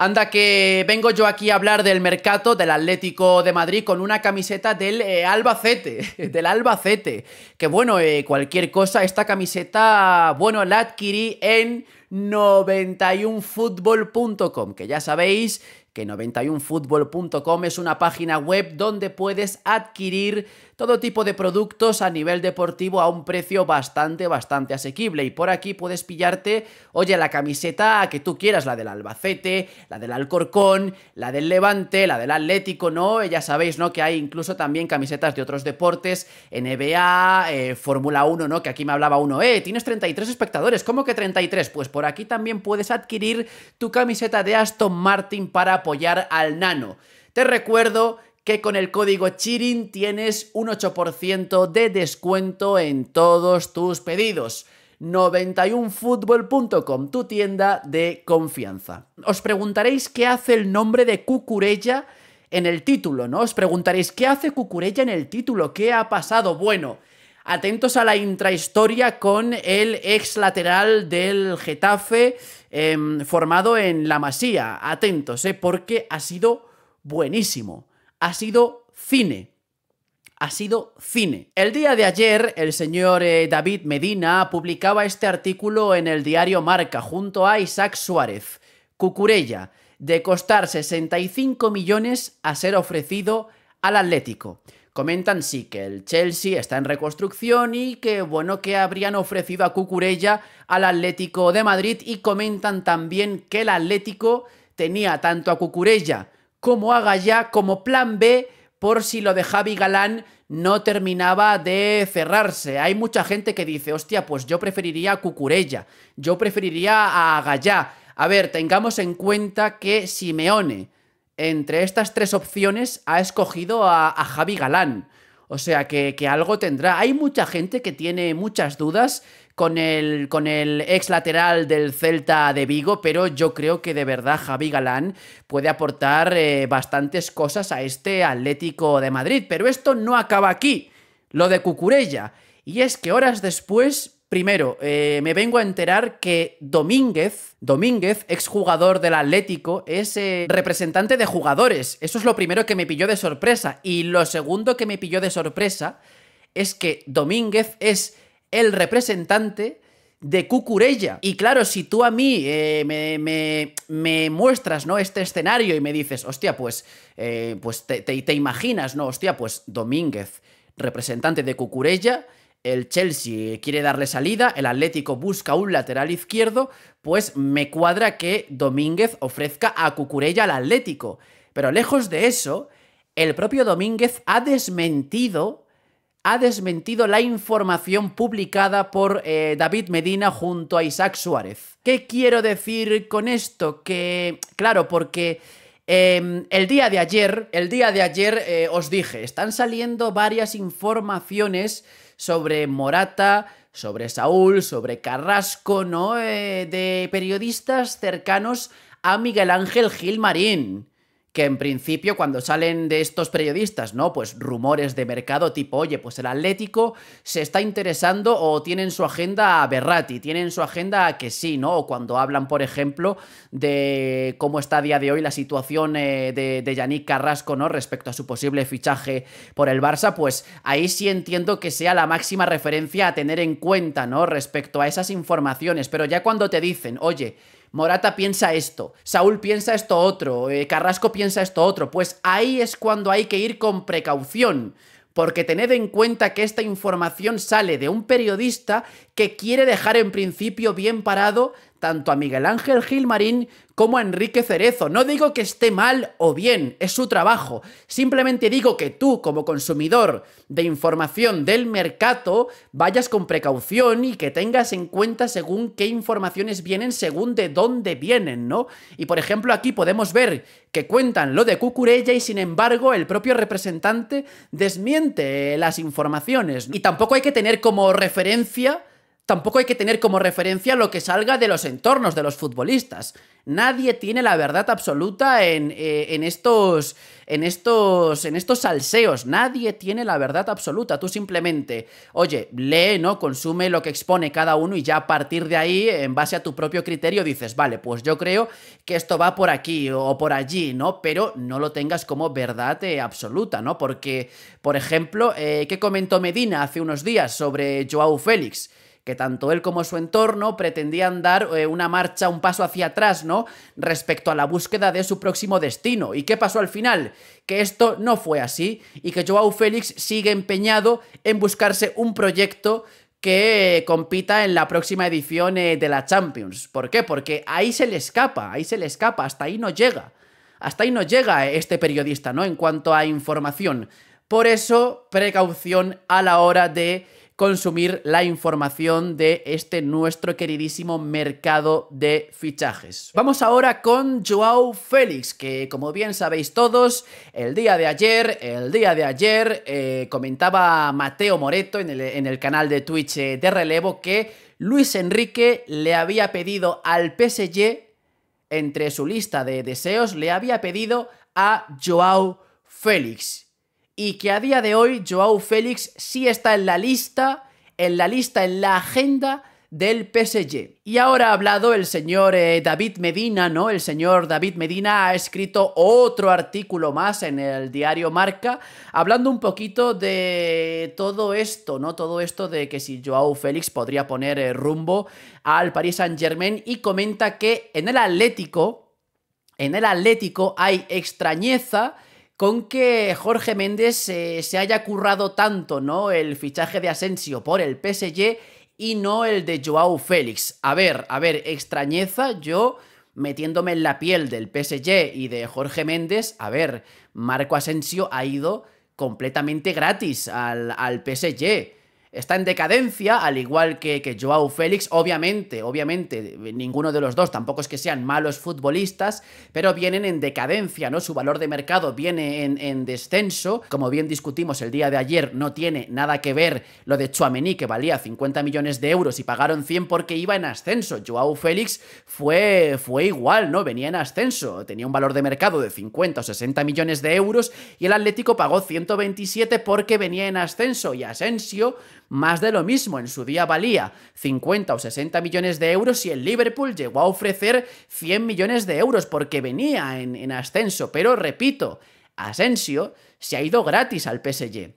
Anda que vengo yo aquí a hablar del mercado del Atlético de Madrid con una camiseta del eh, Albacete, del Albacete. Que bueno, eh, cualquier cosa, esta camiseta, bueno, la adquirí en 91football.com, que ya sabéis que 91fútbol.com es una página web donde puedes adquirir todo tipo de productos a nivel deportivo a un precio bastante, bastante asequible. Y por aquí puedes pillarte, oye, la camiseta que tú quieras, la del Albacete, la del Alcorcón, la del Levante, la del Atlético, ¿no? Ya sabéis, ¿no? Que hay incluso también camisetas de otros deportes, NBA, eh, Fórmula 1, ¿no? Que aquí me hablaba uno, eh, tienes 33 espectadores, ¿cómo que 33? Pues por aquí también puedes adquirir tu camiseta de Aston Martin para apoyar al nano. Te recuerdo que con el código CHIRIN tienes un 8% de descuento en todos tus pedidos. 91 fútbolcom tu tienda de confianza. Os preguntaréis qué hace el nombre de Cucurella en el título, ¿no? Os preguntaréis qué hace Cucurella en el título, qué ha pasado. Bueno, atentos a la intrahistoria con el ex lateral del Getafe Em, formado en La Masía. Atentos, eh, porque ha sido buenísimo. Ha sido cine. Ha sido cine. El día de ayer, el señor eh, David Medina publicaba este artículo en el diario Marca junto a Isaac Suárez. Cucurella, de costar 65 millones a ser ofrecido al Atlético. Comentan sí que el Chelsea está en reconstrucción y que bueno que habrían ofrecido a Cucurella al Atlético de Madrid y comentan también que el Atlético tenía tanto a Cucurella como a Gallá como plan B por si lo de Javi Galán no terminaba de cerrarse. Hay mucha gente que dice, hostia, pues yo preferiría a Cucurella, yo preferiría a Gallá. A ver, tengamos en cuenta que Simeone entre estas tres opciones ha escogido a, Javi Galán. O sea que, algo tendrá. Hay mucha gente que tiene muchas dudas con el, con el ex lateral del Celta de Vigo, pero yo creo que de verdad Javi Galán puede aportar eh, bastantes cosas a este Atlético de Madrid. Pero esto no acaba aquí, lo de Cucurella. Y es que horas después Primero, eh, me vengo a enterar que Domínguez, Domínguez, exjugador del Atlético, es eh, representante de jugadores. Eso es lo primero que me pilló de sorpresa. Y lo segundo que me pilló de sorpresa es que Domínguez es el representante de Cucurella. Y claro, si tú a mí eh, me, muestras, ¿no? Este escenario y me dices, hostia, pues, pues te, te, te imaginas, ¿no? Hostia, pues Domínguez, representante de Cucurella el Chelsea quiere darle salida, el Atlético busca un lateral izquierdo, pues me cuadra que Domínguez ofrezca a Cucurella al Atlético. Pero lejos de eso, el propio Domínguez ha desmentido ha desmentido la información publicada por eh, David Medina junto a Isaac Suárez. ¿Qué quiero decir con esto? Que, claro, porque em, el día de ayer, el día de ayer eh, os dije, están saliendo varias informaciones sobre Morata, sobre Saúl, sobre Carrasco, ¿no? Eh, de periodistas cercanos a Miguel Ángel Gil Marín que en principio cuando salen de estos periodistas, ¿no? Pues rumores de mercado tipo, oye, pues el Atlético se está interesando o tienen su agenda a Berrati, tienen su agenda a que sí, ¿no? O cuando hablan, por ejemplo, de cómo está a día de hoy la situación eh, de, de Yannick Carrasco, ¿no? Respecto a su posible fichaje por el Barça, pues ahí sí entiendo que sea la máxima referencia a tener en cuenta, ¿no? Respecto a esas informaciones, pero ya cuando te dicen, oye, Morata piensa esto, Saúl piensa esto otro, eh, Carrasco piensa esto otro, pues ahí es cuando hay que ir con precaución, porque tened en cuenta que esta información sale de un periodista que quiere dejar en principio bien parado tanto a Miguel Ángel Gilmarín como a Enrique Cerezo. No digo que esté mal o bien, es su trabajo. Simplemente digo que tú, como consumidor de información del mercado, vayas con precaución y que tengas en cuenta según qué informaciones vienen, según de dónde vienen, ¿no? Y por ejemplo, aquí podemos ver que cuentan lo de Cucurella y sin embargo el propio representante desmiente las informaciones. Y tampoco hay que tener como referencia Tampoco hay que tener como referencia lo que salga de los entornos de los futbolistas. Nadie tiene la verdad absoluta en, eh, en, estos, en, estos, en estos salseos. Nadie tiene la verdad absoluta. Tú simplemente, oye, lee, ¿no? Consume lo que expone cada uno y ya a partir de ahí, en base a tu propio criterio, dices, vale, pues yo creo que esto va por aquí o por allí, ¿no? Pero no lo tengas como verdad eh, absoluta, ¿no? Porque, por ejemplo, eh, ¿qué comentó Medina hace unos días sobre Joao Félix? que tanto él como su entorno pretendían dar eh, una marcha, un paso hacia atrás, ¿no? Respecto a la búsqueda de su próximo destino. ¿Y qué pasó al final? Que esto no fue así y que Joao Félix sigue empeñado en buscarse un proyecto que eh, compita en la próxima edición eh, de la Champions. ¿Por qué? Porque ahí se le escapa, ahí se le escapa, hasta ahí no llega. Hasta ahí no llega este periodista, ¿no? En cuanto a información. Por eso, precaución a la hora de consumir la información de este nuestro queridísimo mercado de fichajes. Vamos ahora con Joao Félix, que como bien sabéis todos, el día de ayer, el día de ayer, eh, comentaba Mateo Moreto en el, en el canal de Twitch eh, de relevo que Luis Enrique le había pedido al PSG, entre su lista de deseos, le había pedido a Joao Félix y que a día de hoy Joao Félix sí está en la lista, en la lista, en la agenda del PSG. Y ahora ha hablado el señor eh, David Medina, ¿no? El señor David Medina ha escrito otro artículo más en el diario Marca, hablando un poquito de todo esto, ¿no? Todo esto de que si Joao Félix podría poner eh, rumbo al Paris Saint-Germain y comenta que en el Atlético, en el Atlético hay extrañeza, con que Jorge Méndez eh, se haya currado tanto, ¿no? El fichaje de Asensio por el PSG y no el de Joao Félix. A ver, a ver, extrañeza, yo metiéndome en la piel del PSG y de Jorge Méndez, a ver, Marco Asensio ha ido completamente gratis al, al PSG está en decadencia, al igual que, que, Joao Félix. Obviamente, obviamente, ninguno de los dos tampoco es que sean malos futbolistas, pero vienen en decadencia, ¿no? Su valor de mercado viene en, descenso. Como bien discutimos el día de ayer, no tiene nada que ver lo de Chuamení, que valía 50 millones de euros y pagaron 100 porque iba en ascenso. Joao Félix fue, fue igual, ¿no? Venía en ascenso, tenía un valor de mercado de 50 o 60 millones de euros y el Atlético pagó 127 porque venía en ascenso y Asensio más de lo mismo. En su día valía 50 o 60 millones de euros y el Liverpool llegó a ofrecer 100 millones de euros porque venía en, ascenso. Pero repito, Asensio se ha ido gratis al PSG.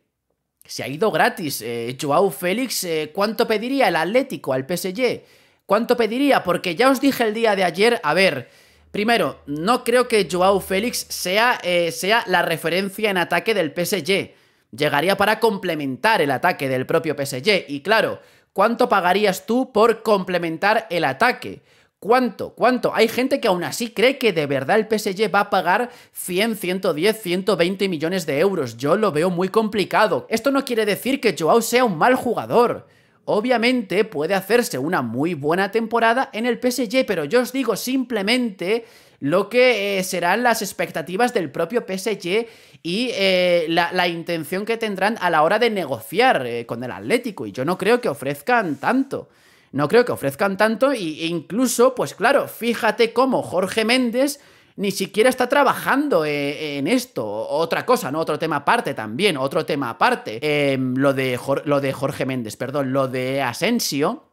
Se ha ido gratis. Eh, Joao Félix, eh, ¿cuánto pediría el Atlético al PSG? ¿Cuánto pediría? Porque ya os dije el día de ayer, a ver, primero, no creo que Joao Félix sea eh, la referencia en ataque del PSG llegaría para complementar el ataque del propio PSG. Y claro, ¿cuánto pagarías tú por complementar el ataque? ¿Cuánto? ¿Cuánto? Hay gente que aún así cree que de verdad el PSG va a pagar 100, 110, 120 millones de euros. Yo lo veo muy complicado. Esto no quiere decir que Joao sea un mal jugador. Obviamente puede hacerse una muy buena temporada en el PSG, pero yo os digo simplemente lo que eh, serán las expectativas del propio PSG y eh, la, intención que tendrán a la hora de negociar eh, con el Atlético. Y yo no creo que ofrezcan tanto. No creo que ofrezcan tanto e incluso, pues claro, fíjate cómo Jorge Méndez ni siquiera está trabajando en esto. Otra cosa, ¿no? Otro tema aparte también, otro tema aparte. Em, lo, lo de Jorge Méndez, perdón, lo de Asensio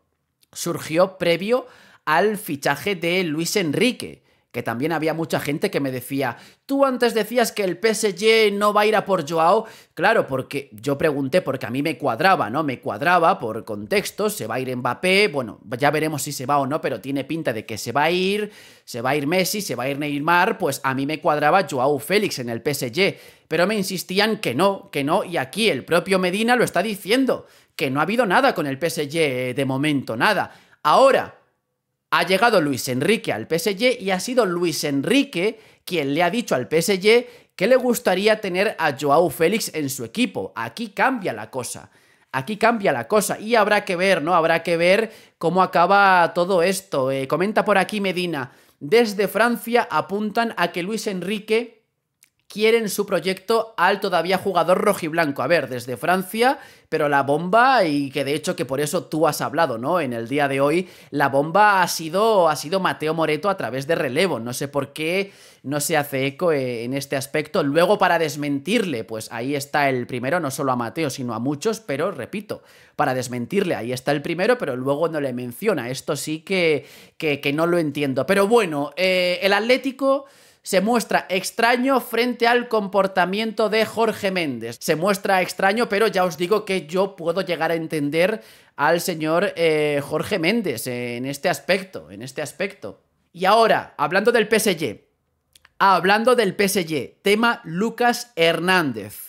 surgió previo al fichaje de Luis Enrique que también había mucha gente que me decía, tú antes decías que el PSG no va a ir a por Joao, claro, porque yo pregunté, porque a mí me cuadraba, ¿no? Me cuadraba por contexto, se va a ir Mbappé, bueno, ya veremos si se va o no, pero tiene pinta de que se va a ir, se va a ir Messi, se va a ir Neymar, pues a mí me cuadraba Joao Félix en el PSG, pero me insistían que no, que no, y aquí el propio Medina lo está diciendo, que no ha habido nada con el PSG eh, de momento, nada. Ahora, ha llegado Luis Enrique al PSG y ha sido Luis Enrique quien le ha dicho al PSG que le gustaría tener a Joao Félix en su equipo. Aquí cambia la cosa. Aquí cambia la cosa y habrá que ver, ¿no? Habrá que ver cómo acaba todo esto. Eh, comenta por aquí Medina. Desde Francia apuntan a que Luis Enrique quieren su proyecto al todavía jugador rojiblanco. A ver, desde Francia, pero la bomba, y que de hecho que por eso tú has hablado, ¿no? En el día de hoy, la bomba ha sido, ha sido Mateo Moreto a través de relevo. No sé por qué no se hace eco eh, en este aspecto. Luego, para desmentirle, pues ahí está el primero, no solo a Mateo, sino a muchos, pero repito, para desmentirle, ahí está el primero, pero luego no le menciona. Esto sí que, que, no lo entiendo. Pero bueno, eh, el Atlético se muestra extraño frente al comportamiento de Jorge Méndez. Se muestra extraño, pero ya os digo que yo puedo llegar a entender al señor eh, Jorge Méndez en este aspecto, en este aspecto. Y ahora, hablando del PSG, hablando del PSG, tema Lucas Hernández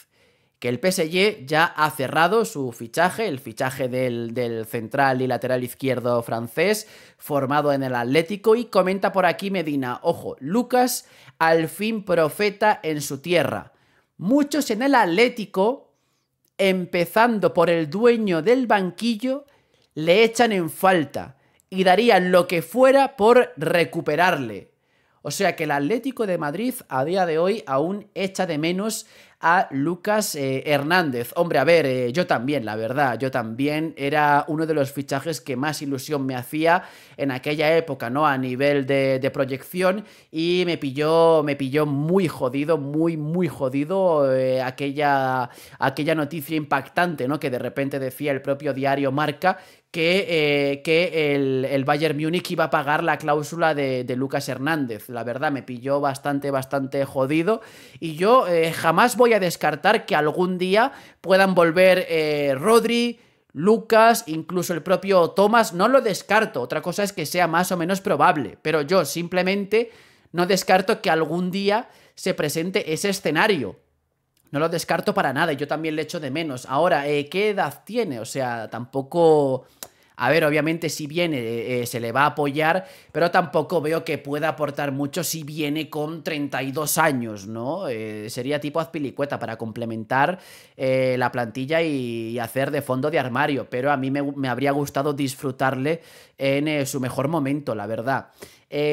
que el PSG ya ha cerrado su fichaje, el fichaje del, central y lateral izquierdo francés, formado en el Atlético, y comenta por aquí Medina, ojo, Lucas al fin profeta en su tierra. Muchos en el Atlético, empezando por el dueño del banquillo, le echan en falta y darían lo que fuera por recuperarle. O sea que el Atlético de Madrid a día de hoy aún echa de menos a Lucas eh, Hernández. Hombre, a ver, eh, yo también, la verdad, yo también era uno de los fichajes que más ilusión me hacía en aquella época, ¿no? A nivel de, proyección y me pilló, me pilló muy jodido, muy, muy jodido eh, aquella, aquella noticia impactante, ¿no? Que de repente decía el propio diario Marca que, que el, Bayern Múnich iba a pagar la cláusula de, Lucas Hernández. La verdad, me pilló bastante, bastante jodido. Y yo jamás voy a descartar que algún día puedan volver eh, Rodri, Lucas, incluso el propio Thomas, no lo descarto. Otra cosa es que sea más o menos probable, pero yo simplemente no descarto que algún día se presente ese escenario. No lo descarto para nada, yo también le echo de menos. Ahora, eh, ¿qué edad tiene? O sea, tampoco a ver, obviamente si viene eh, eh, se le va a apoyar, pero tampoco veo que pueda aportar mucho si viene con 32 años, ¿no? Eh, sería tipo Azpilicueta para complementar la plantilla y, hacer de fondo de armario, pero a mí me, habría gustado disfrutarle en su mejor momento, la verdad.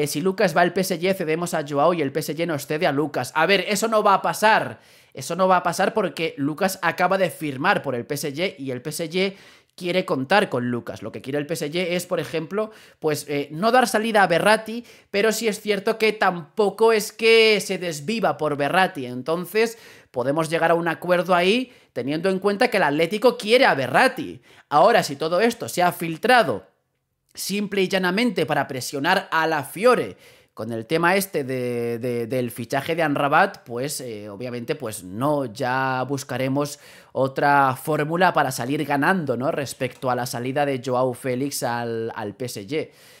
si Lucas va al PSG, cedemos a Joao y el PSG nos cede a Lucas. A ver, eso no va a pasar. Eso no va a pasar porque Lucas acaba de firmar por el PSG y el PSG quiere contar con Lucas. Lo que quiere el PSG es, por ejemplo, pues eh, no dar salida a Berratti, pero sí es cierto que tampoco es que se desviva por Berratti. Entonces, podemos llegar a un acuerdo ahí teniendo en cuenta que el Atlético quiere a Berratti. Ahora, si todo esto se ha filtrado simple y llanamente para presionar a la Fiore con el tema este de, del fichaje de Anrabat, pues eh, obviamente pues no, ya buscaremos otra fórmula para salir ganando, ¿no? Respecto a la salida de Joao Félix al, al PSG.